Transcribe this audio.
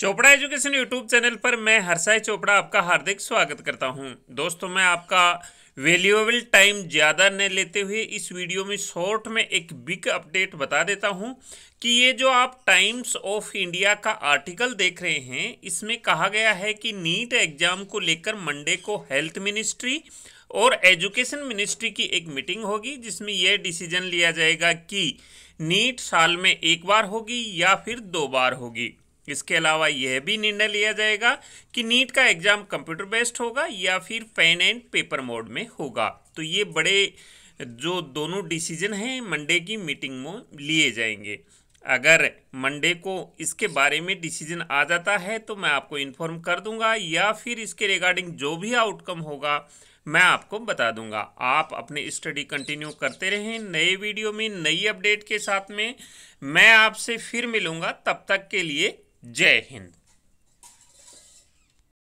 Chopra education YouTube channel पर मैं हरसाई चोपड़ा आपका हार्दिक स्वागत करता हूं दोस्तों मैं आपका वैल्यूएबल टाइम ज़्यादा न लेते हुए इस वीडियो में शॉर्ट में एक बिग अपडेट बता देता हूं कि ये जो आप टाइम्स ऑफ इंडिया का आर्टिकल देख रहे हैं इसमें कहा गया है कि नीट एग्ज़ाम को लेकर मंडे को हेल्थ मिनिस्ट्री और एजुकेशन मिनिस्ट्री की एक मीटिंग होगी जिसमें यह डिसीजन लिया जाएगा कि नीट साल में एक बार होगी या फिर दो बार होगी इसके अलावा यह भी निर्णय लिया जाएगा कि नीट का एग्ज़ाम कंप्यूटर बेस्ड होगा या फिर पेन एंड पेपर मोड में होगा तो ये बड़े जो दोनों डिसीजन हैं मंडे की मीटिंग में लिए जाएंगे अगर मंडे को इसके बारे में डिसीजन आ जाता है तो मैं आपको इन्फॉर्म कर दूंगा या फिर इसके रिगार्डिंग जो भी आउटकम होगा मैं आपको बता दूंगा आप अपने स्टडी कंटिन्यू करते रहें नए वीडियो में नई अपडेट के साथ में मैं आपसे फिर मिलूंगा तब तक के लिए Jai